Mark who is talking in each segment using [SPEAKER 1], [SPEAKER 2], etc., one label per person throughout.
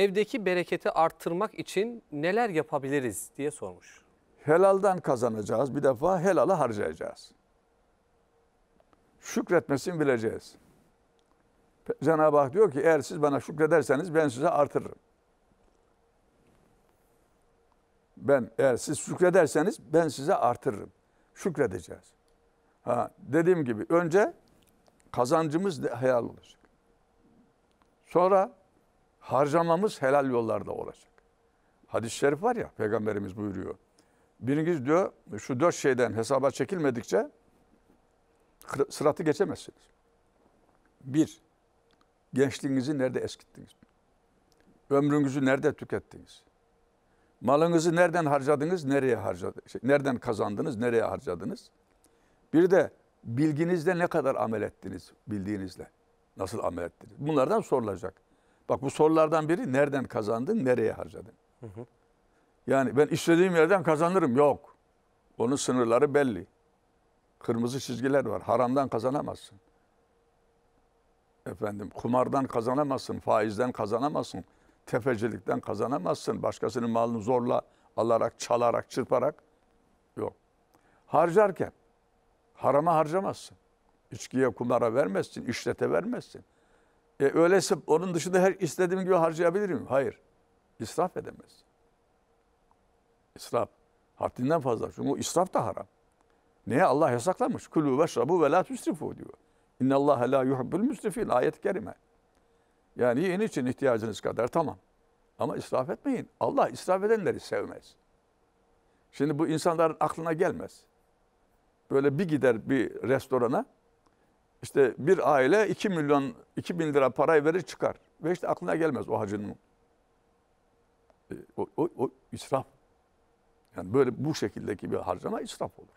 [SPEAKER 1] evdeki bereketi arttırmak için neler yapabiliriz diye sormuş. Helaldan kazanacağız bir defa helala harcayacağız. Şükretmesini bileceğiz. Cenab-ı Hak diyor ki eğer siz bana şükrederseniz ben size artırırım. Ben eğer siz şükrederseniz ben size artırırım. Şükredeceğiz. Ha, dediğim gibi önce kazancımız helal olacak. Sonra harcamamız helal yollarda olacak. Hadis-i şerif var ya peygamberimiz buyuruyor. Biriniz diyor şu dört şeyden hesaba çekilmedikçe sıratı geçemezsiniz. Bir, gençliğinizi nerede eskittiniz? Ömrünüzü nerede tükettiniz? Malınızı nereden harcadınız, nereye harcadınız? Şey, nereden kazandınız, nereye harcadınız? Bir de bilginizle ne kadar amel ettiniz bildiğinizle? Nasıl amel ettiniz? Bunlardan sorulacak. Bak bu sorulardan biri nereden kazandın, nereye harcadın? Hı hı. Yani ben istediğim yerden kazanırım. Yok. Onun sınırları belli. Kırmızı çizgiler var. Haramdan kazanamazsın. Efendim kumardan kazanamazsın, faizden kazanamazsın, tefecilikten kazanamazsın. Başkasının malını zorla alarak, çalarak, çırparak yok. Harcarken harama harcamazsın. İçkiye, kumara vermezsin, işlete vermezsin. E, öyleyse onun dışında her istediğim gibi harcayabilir miyim? Hayır. İsraf edemez. İsraf. Haddinden fazla. Çünkü o israf da haram. Neye? Allah yasaklamış. Kulu ve şrabu ve la tüsrifu diyor. İnne Allah la yuhibbul müsrifin. Ayet-i kerime. Yani yiyin için ihtiyacınız kadar tamam. Ama israf etmeyin. Allah israf edenleri sevmez. Şimdi bu insanların aklına gelmez. Böyle bir gider bir restorana işte bir aile 2 milyon, 2 bin lira parayı verir çıkar. Ve işte aklına gelmez o hacının. E, o, o, o israf. Yani böyle bu şekildeki bir harcama israf olur.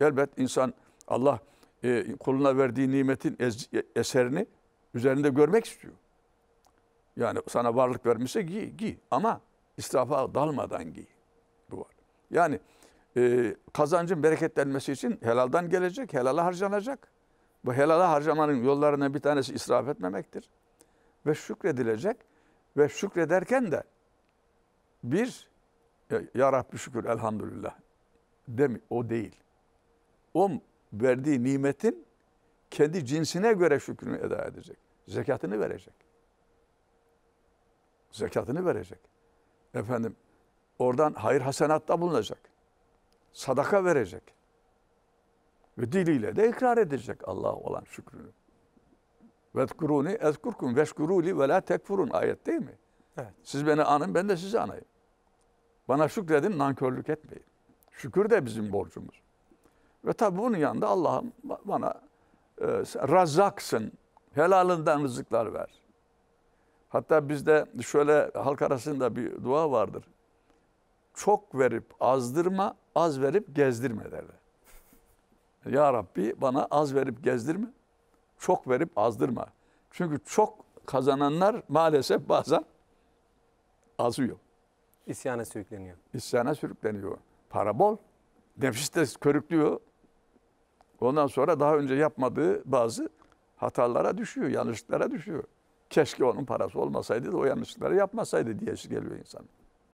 [SPEAKER 1] Elbet insan Allah e, kuluna verdiği nimetin ez, e, eserini üzerinde görmek istiyor. Yani sana varlık vermişse giy, giy. Ama israfa dalmadan giy. Bu var. Yani e, kazancın bereketlenmesi için helaldan gelecek, helala harcanacak. Bu helala harcamanın yollarına bir tanesi israf etmemektir. Ve şükredilecek ve şükrederken de bir ya Rabbi şükür elhamdülillah demi o değil. O verdiği nimetin kendi cinsine göre şükrünü eda edecek. Zekatını verecek. Zekatını verecek. Efendim oradan hayır hasenatta bulunacak. Sadaka verecek. Ve diliyle de ikrar edecek Allah'a olan şükrünü. Vezkuruni ezkurkum veşkuruli ve la tekfurun ayet değil mi? Evet. Siz beni anın ben de sizi anayım. Bana şükredin nankörlük etmeyin. Şükür de bizim borcumuz. Ve tabi bunun yanında Allah'ım bana e, razzaksın. Helalından rızıklar ver. Hatta bizde şöyle halk arasında bir dua vardır. Çok verip azdırma, az verip gezdirme derler. Ya Rabbi bana az verip gezdirme, çok verip azdırma. Çünkü çok kazananlar maalesef bazen azıyor. İsyana sürükleniyor. İsyana sürükleniyor. Para bol. Nefis de körüklüyor. Ondan sonra daha önce yapmadığı bazı hatalara düşüyor, yanlışlıklara düşüyor. Keşke onun parası olmasaydı da o yanlışlıkları yapmasaydı diye geliyor insan.